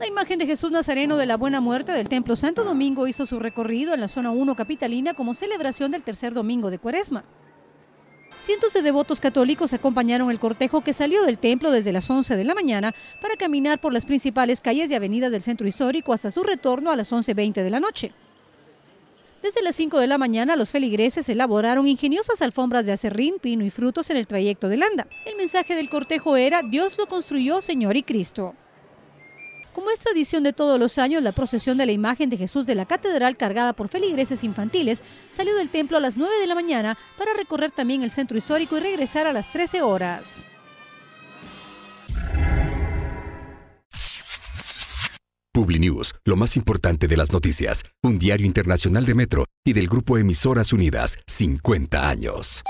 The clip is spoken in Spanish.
La imagen de Jesús Nazareno de la Buena Muerte del Templo Santo Domingo hizo su recorrido en la zona 1 capitalina como celebración del tercer domingo de Cuaresma. Cientos de devotos católicos acompañaron el cortejo que salió del templo desde las 11 de la mañana para caminar por las principales calles y avenidas del centro histórico hasta su retorno a las 11.20 de la noche. Desde las 5 de la mañana, los feligreses elaboraron ingeniosas alfombras de acerrín, pino y frutos en el trayecto de Landa. El mensaje del cortejo era, Dios lo construyó, Señor y Cristo. Como es tradición de todos los años, la procesión de la imagen de Jesús de la Catedral cargada por feligreses infantiles salió del templo a las 9 de la mañana para recorrer también el centro histórico y regresar a las 13 horas. PubliNews, lo más importante de las noticias, un diario internacional de Metro y del grupo Emisoras Unidas, 50 años.